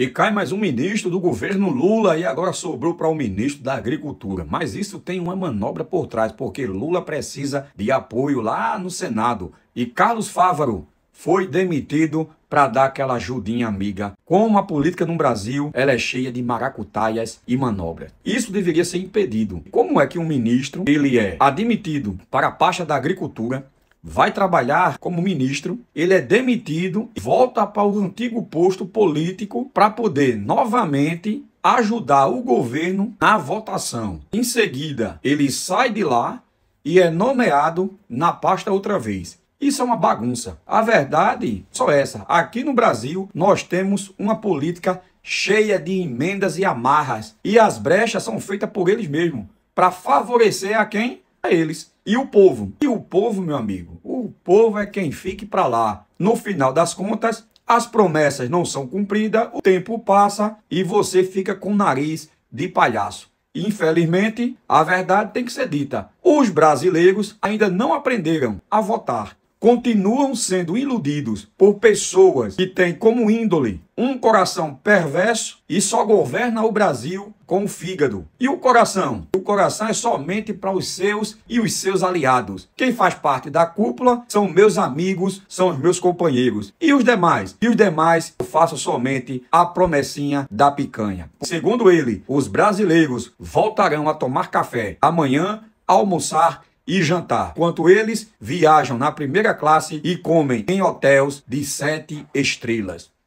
E cai mais um ministro do governo Lula e agora sobrou para o um ministro da Agricultura. Mas isso tem uma manobra por trás, porque Lula precisa de apoio lá no Senado. E Carlos Fávaro foi demitido para dar aquela ajudinha amiga. Como a política no Brasil ela é cheia de maracutaias e manobras. Isso deveria ser impedido. Como é que um ministro ele é admitido para a pasta da Agricultura vai trabalhar como ministro, ele é demitido, volta para o antigo posto político para poder novamente ajudar o governo na votação. Em seguida, ele sai de lá e é nomeado na pasta outra vez. Isso é uma bagunça. A verdade só essa. Aqui no Brasil, nós temos uma política cheia de emendas e amarras. E as brechas são feitas por eles mesmos para favorecer a quem? A eles. E o povo. E o povo, meu amigo. O povo é quem fique para lá. No final das contas, as promessas não são cumpridas, o tempo passa e você fica com o nariz de palhaço. Infelizmente, a verdade tem que ser dita. Os brasileiros ainda não aprenderam a votar continuam sendo iludidos por pessoas que têm como índole um coração perverso e só governa o Brasil com o fígado. E o coração? O coração é somente para os seus e os seus aliados. Quem faz parte da cúpula são meus amigos, são os meus companheiros. E os demais? E os demais eu faço somente a promessinha da picanha. Segundo ele, os brasileiros voltarão a tomar café amanhã, almoçar e jantar, enquanto eles viajam na primeira classe e comem em hotéis de sete estrelas.